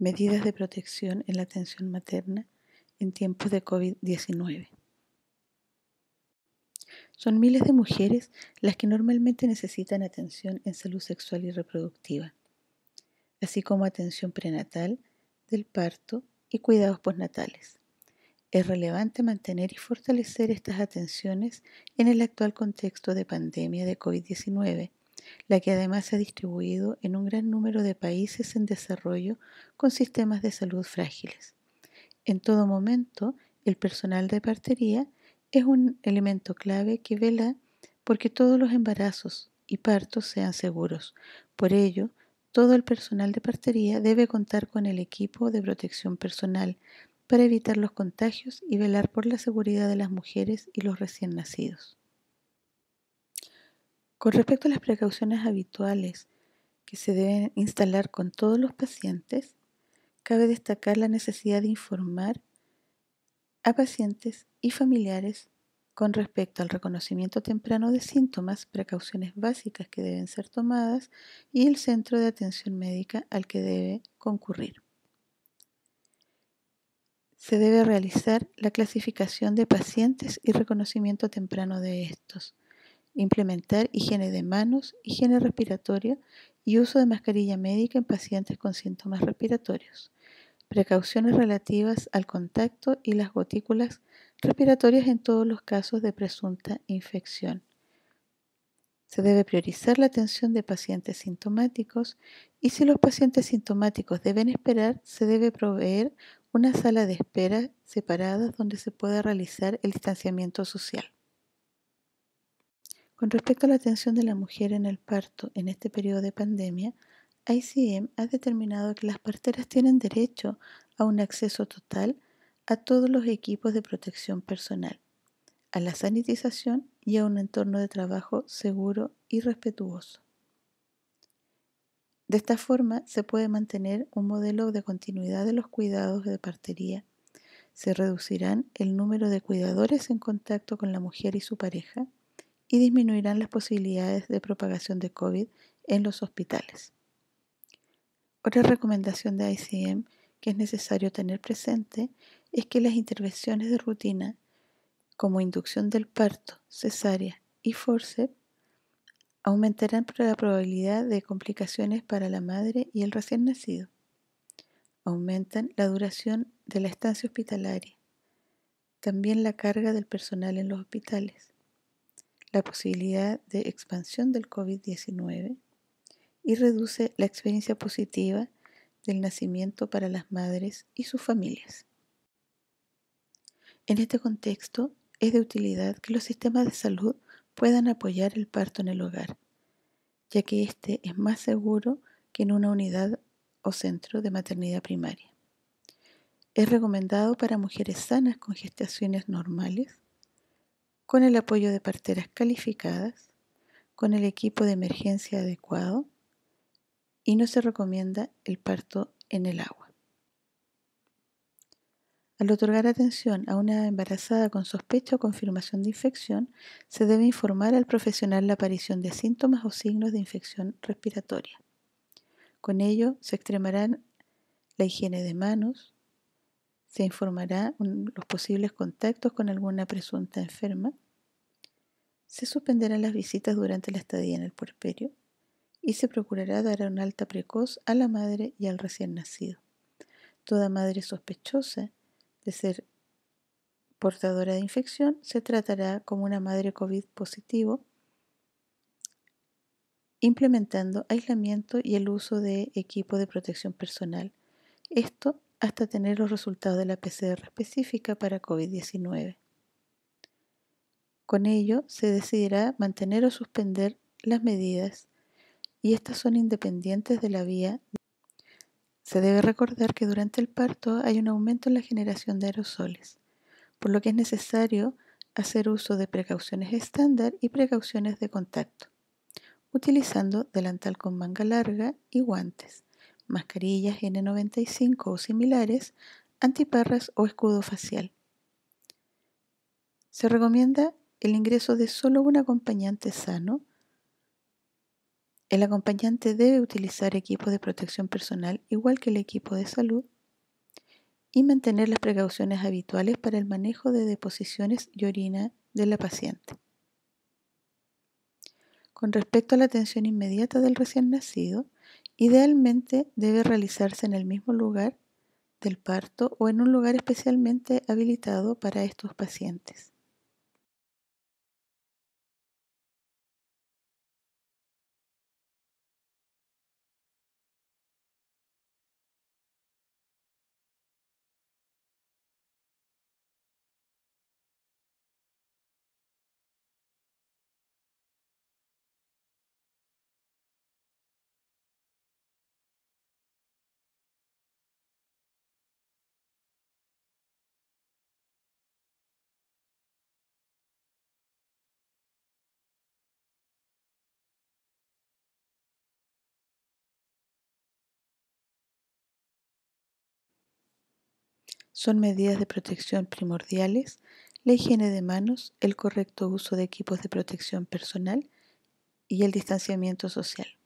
Medidas de protección en la atención materna en tiempos de COVID-19. Son miles de mujeres las que normalmente necesitan atención en salud sexual y reproductiva, así como atención prenatal, del parto y cuidados postnatales. Es relevante mantener y fortalecer estas atenciones en el actual contexto de pandemia de COVID-19 la que además se ha distribuido en un gran número de países en desarrollo con sistemas de salud frágiles. En todo momento, el personal de partería es un elemento clave que vela porque todos los embarazos y partos sean seguros. Por ello, todo el personal de partería debe contar con el equipo de protección personal para evitar los contagios y velar por la seguridad de las mujeres y los recién nacidos. Con respecto a las precauciones habituales que se deben instalar con todos los pacientes, cabe destacar la necesidad de informar a pacientes y familiares con respecto al reconocimiento temprano de síntomas, precauciones básicas que deben ser tomadas y el centro de atención médica al que debe concurrir. Se debe realizar la clasificación de pacientes y reconocimiento temprano de estos implementar higiene de manos, higiene respiratoria y uso de mascarilla médica en pacientes con síntomas respiratorios, precauciones relativas al contacto y las gotículas respiratorias en todos los casos de presunta infección. Se debe priorizar la atención de pacientes sintomáticos y si los pacientes sintomáticos deben esperar, se debe proveer una sala de espera separada donde se pueda realizar el distanciamiento social. Con respecto a la atención de la mujer en el parto en este periodo de pandemia, ICM ha determinado que las parteras tienen derecho a un acceso total a todos los equipos de protección personal, a la sanitización y a un entorno de trabajo seguro y respetuoso. De esta forma se puede mantener un modelo de continuidad de los cuidados de partería. Se reducirán el número de cuidadores en contacto con la mujer y su pareja y disminuirán las posibilidades de propagación de COVID en los hospitales. Otra recomendación de ICM que es necesario tener presente es que las intervenciones de rutina, como inducción del parto, cesárea y forcep, aumentarán la probabilidad de complicaciones para la madre y el recién nacido. Aumentan la duración de la estancia hospitalaria, también la carga del personal en los hospitales la posibilidad de expansión del COVID-19 y reduce la experiencia positiva del nacimiento para las madres y sus familias. En este contexto, es de utilidad que los sistemas de salud puedan apoyar el parto en el hogar, ya que este es más seguro que en una unidad o centro de maternidad primaria. Es recomendado para mujeres sanas con gestaciones normales con el apoyo de parteras calificadas, con el equipo de emergencia adecuado y no se recomienda el parto en el agua. Al otorgar atención a una embarazada con sospecha o confirmación de infección, se debe informar al profesional la aparición de síntomas o signos de infección respiratoria. Con ello se extremarán la higiene de manos, se informará los posibles contactos con alguna presunta enferma. Se suspenderán las visitas durante la estadía en el puerperio y se procurará dar un alta precoz a la madre y al recién nacido. Toda madre sospechosa de ser portadora de infección se tratará como una madre COVID positivo, implementando aislamiento y el uso de equipo de protección personal. Esto hasta tener los resultados de la PCR específica para COVID-19. Con ello, se decidirá mantener o suspender las medidas y estas son independientes de la vía. Se debe recordar que durante el parto hay un aumento en la generación de aerosoles, por lo que es necesario hacer uso de precauciones estándar y precauciones de contacto, utilizando delantal con manga larga y guantes mascarillas N95 o similares, antiparras o escudo facial. Se recomienda el ingreso de solo un acompañante sano. El acompañante debe utilizar equipo de protección personal igual que el equipo de salud y mantener las precauciones habituales para el manejo de deposiciones y orina de la paciente. Con respecto a la atención inmediata del recién nacido, Idealmente debe realizarse en el mismo lugar del parto o en un lugar especialmente habilitado para estos pacientes. son medidas de protección primordiales, la higiene de manos, el correcto uso de equipos de protección personal y el distanciamiento social.